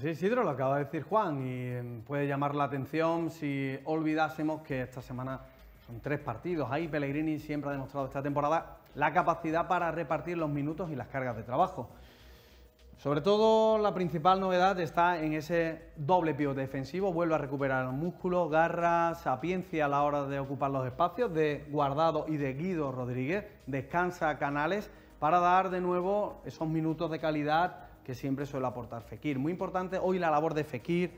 Sí, Sidro lo acaba de decir Juan, y em, puede llamar la atención si olvidásemos que esta semana son tres partidos. Ahí Pellegrini siempre ha demostrado esta temporada la capacidad para repartir los minutos y las cargas de trabajo. Sobre todo, la principal novedad está en ese doble pivote defensivo. Vuelve a recuperar los músculos, garra, sapiencia a la hora de ocupar los espacios de Guardado y de Guido Rodríguez. Descansa Canales para dar de nuevo esos minutos de calidad que siempre suele aportar Fekir. Muy importante hoy la labor de Fekir,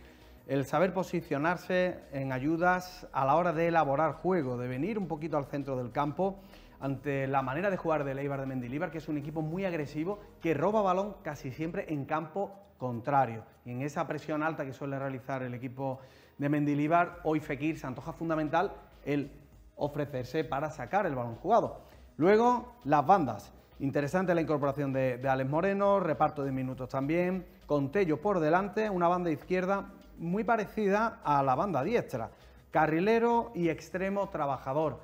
el saber posicionarse en ayudas a la hora de elaborar juego, de venir un poquito al centro del campo ante la manera de jugar de Eibar de Mendilibar, que es un equipo muy agresivo que roba balón casi siempre en campo contrario. Y en esa presión alta que suele realizar el equipo de Mendilibar, hoy Fekir se antoja fundamental el ofrecerse para sacar el balón jugado. Luego, las bandas. Interesante la incorporación de, Alex Moreno, reparto de minutos también, con por delante, una banda izquierda muy parecida a la banda diestra, carrilero y extremo trabajador.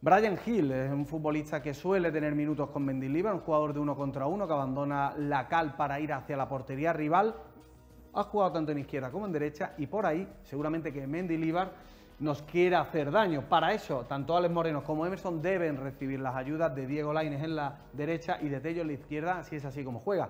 Brian Hill es un futbolista que suele tener minutos con Mendilibar, un jugador de uno contra uno que abandona la cal para ir hacia la portería rival. Ha jugado tanto en izquierda como en derecha y por ahí seguramente que Mendilibar nos quiera hacer daño. Para eso, tanto Alex Moreno como Emerson deben recibir las ayudas de Diego Laines en la derecha y de Tello en la izquierda, si es así como juega.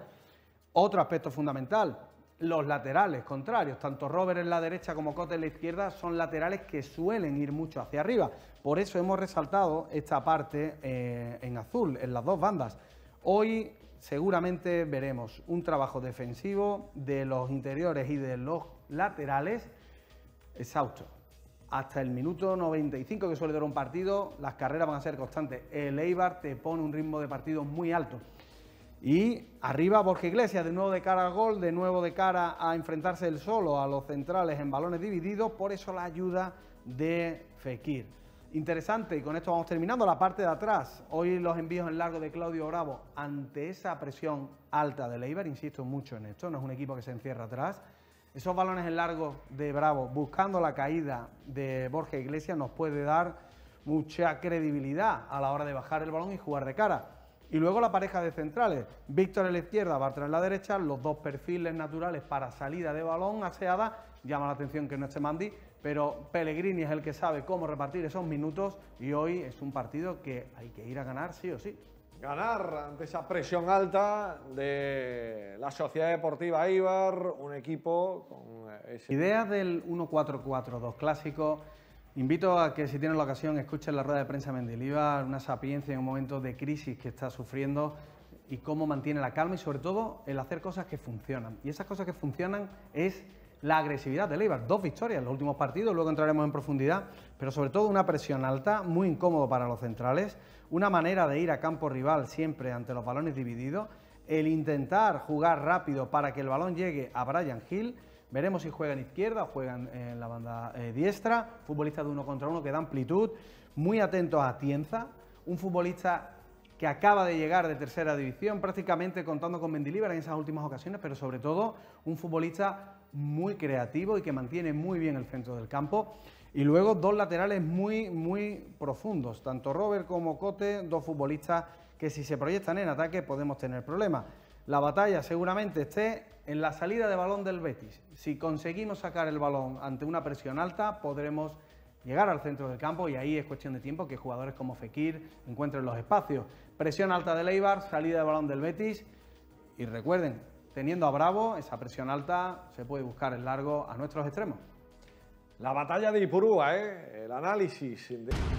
Otro aspecto fundamental, los laterales contrarios, tanto Robert en la derecha como Cote en la izquierda, son laterales que suelen ir mucho hacia arriba. Por eso hemos resaltado esta parte eh, en azul, en las dos bandas. Hoy seguramente veremos un trabajo defensivo de los interiores y de los laterales exhausto hasta el minuto 95 que suele durar un partido, las carreras van a ser constantes. El Eibar te pone un ritmo de partido muy alto. Y arriba Borja Iglesias, de nuevo de cara al gol, de nuevo de cara a enfrentarse el solo a los centrales en balones divididos, por eso la ayuda de Fekir. Interesante, y con esto vamos terminando la parte de atrás. Hoy los envíos en largo de Claudio Bravo ante esa presión alta del Eibar, insisto mucho en esto, no es un equipo que se encierra atrás, esos balones largo de Bravo, buscando la caída de Borja Iglesias, nos puede dar mucha credibilidad a la hora de bajar el balón y jugar de cara. Y luego la pareja de centrales, Víctor en la izquierda, Bartra en la derecha, los dos perfiles naturales para salida de balón aseada. Llama la atención que no esté Mandi, pero Pellegrini es el que sabe cómo repartir esos minutos y hoy es un partido que hay que ir a ganar sí o sí ganar ante esa presión alta de la Sociedad Deportiva Ibar, un equipo con ese... Idea del 1-4-4-2 clásico. Invito a que si tienen la ocasión escuchen la rueda de prensa de Mendilibar, una sapiencia en un momento de crisis que está sufriendo y cómo mantiene la calma y sobre todo el hacer cosas que funcionan. Y esas cosas que funcionan es la agresividad de Eibar. Dos victorias en los últimos partidos, luego entraremos en profundidad, pero sobre todo una presión alta, muy incómodo para los centrales, una manera de ir a campo rival siempre ante los balones divididos, el intentar jugar rápido para que el balón llegue a Brian Hill. Veremos si juega en izquierda o juega en la banda eh, diestra. Futbolista de uno contra uno que da amplitud. Muy atento a Tienza. Un futbolista que acaba de llegar de tercera división, prácticamente contando con Mendilibar en esas últimas ocasiones, pero sobre todo un futbolista muy creativo y que mantiene muy bien el centro del campo. Y luego dos laterales muy, muy profundos, tanto Robert como Cote, dos futbolistas que si se proyectan en ataque podemos tener problemas. La batalla seguramente esté en la salida de balón del Betis. Si conseguimos sacar el balón ante una presión alta, podremos llegar al centro del campo y ahí es cuestión de tiempo que jugadores como Fekir encuentren los espacios. Presión alta de Eibar, salida de balón del Betis y recuerden, teniendo a Bravo, esa presión alta se puede buscar el largo a nuestros extremos. La batalla de Ipurúa, ¿eh? el análisis. De...